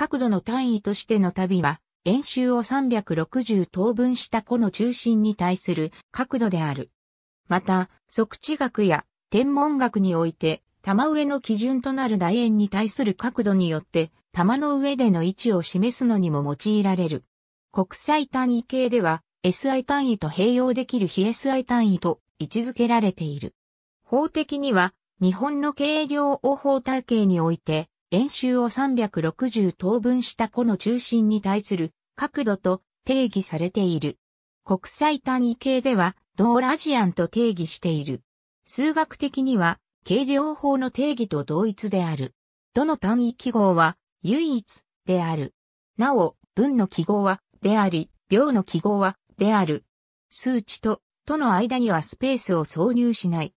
角度の単位としての旅は、円周を360等分した弧の中心に対する角度である。また、測地学や天文学において、玉上の基準となる楕円に対する角度によって、玉の上での位置を示すのにも用いられる。国際単位系では、SI 単位と併用できる非 SI 単位と位置づけられている。法的には、日本の計量応法体系において、演習を360等分した弧の中心に対する角度と定義されている。国際単位形では、同ラジアンと定義している。数学的には、計量法の定義と同一である。どの単位記号は、唯一、である。なお、文の記号は、であり、秒の記号は、である。数値と、との間にはスペースを挿入しない。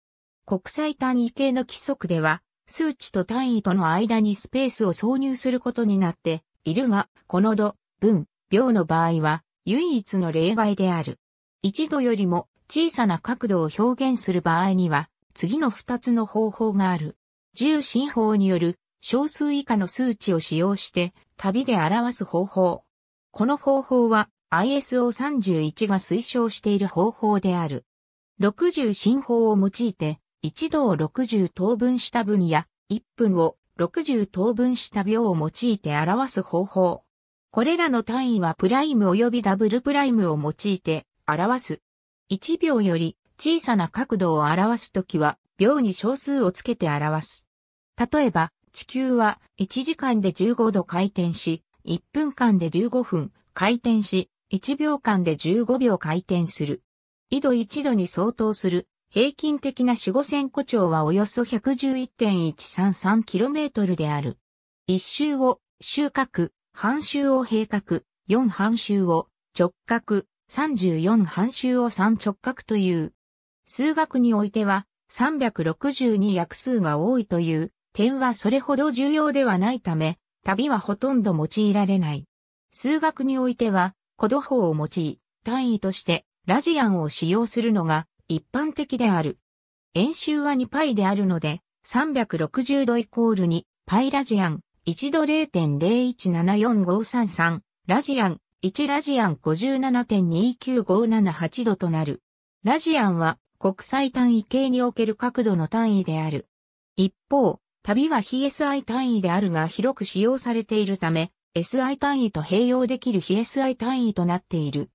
国際単位形の規則では、数値と単位との間にスペースを挿入することになっているが、この度、分、秒の場合は唯一の例外である。一度よりも小さな角度を表現する場合には、次の二つの方法がある。重心法による小数以下の数値を使用して旅で表す方法。この方法は ISO31 が推奨している方法である。60進法を用いて一度を60等分した分や、1分を60等分した秒を用いて表す方法。これらの単位はプライム及びダブルプライムを用いて表す。1秒より小さな角度を表すときは秒に小数をつけて表す。例えば、地球は1時間で15度回転し、1分間で15分回転し、1秒間で15秒回転する。緯度1度に相当する平均的な四五線弧長はおよそ 111.133km である。一周を周角、半周を平角、四半周を直角、三十四半周を三直角という。数学においては362約数が多いという点はそれほど重要ではないため、旅はほとんど用いられない。数学においては、弧度法を用い、単位としてラジアンを使用するのが一般的である。円周は 2π であるので、360度イコールに、π ラジアン、1度0.01745333、ラジアン、1ラジアン57.29578度となる。ラジアンは国際単位系における角度の単位である。一方、旅は非 SI 単位であるが広く使用されているため、SI 単位と併用できる非 SI 単位となっている。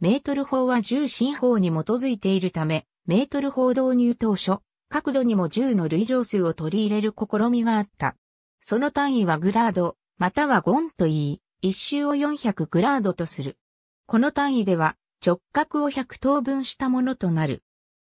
メートル法は10進法に基づいているため、メートル法導入当初、角度にも1の類乗数を取り入れる試みがあった。その単位はグラード、またはゴンと言い、一周を400グラードとする。この単位では直角を100等分したものとなる。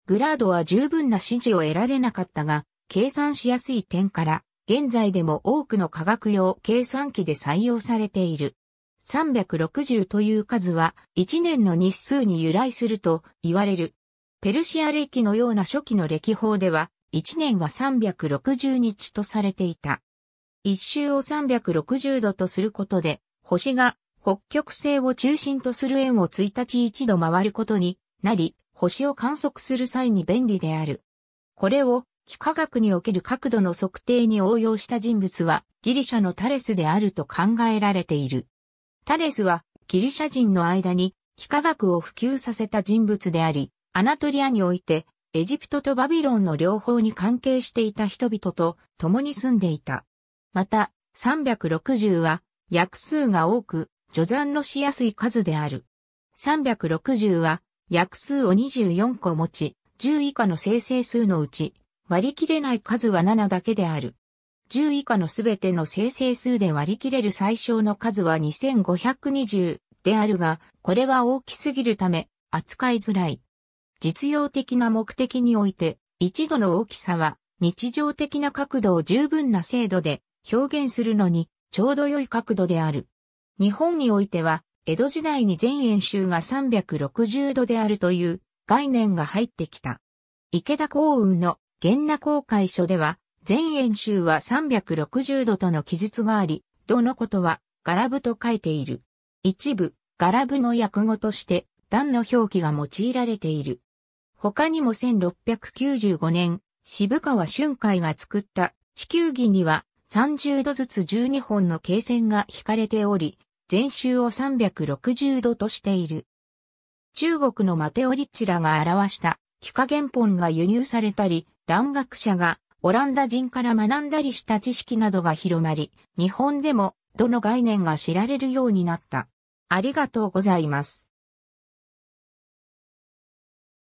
グラードは十分な指示を得られなかったが、計算しやすい点から、現在でも多くの科学用計算機で採用されている。360という数は1年の日数に由来すると言われる。ペルシア歴のような初期の歴法では1年は360日とされていた。一周を360度とすることで星が北極星を中心とする円を1日一度回ることになり、星を観測する際に便利である。これを幾何学における角度の測定に応用した人物はギリシャのタレスであると考えられている。タレスはギリシャ人の間に幾何学を普及させた人物であり、アナトリアにおいてエジプトとバビロンの両方に関係していた人々と共に住んでいた。また、360は約数が多く、序算のしやすい数である。360は約数を24個持ち、10以下の生成数のうち、割り切れない数は7だけである。10以下のすべての生成数で割り切れる最小の数は2520であるが、これは大きすぎるため、扱いづらい。実用的な目的において、一度の大きさは、日常的な角度を十分な精度で表現するのに、ちょうど良い角度である。日本においては、江戸時代に全演習が360度であるという概念が入ってきた。池田幸雲の源那公開書では、全演習は360度との記述があり、どのことは、ガラブと書いている。一部、ガラブの訳語として、段の表記が用いられている。他にも1695年、渋川春海が作った地球儀には30度ずつ12本の経線が引かれており、全周を360度としている。中国のマテオリッチらが表した幾何原本が輸入されたり、蘭学者がオランダ人から学んだりした知識などが広まり、日本でもどの概念が知られるようになった。ありがとうございます。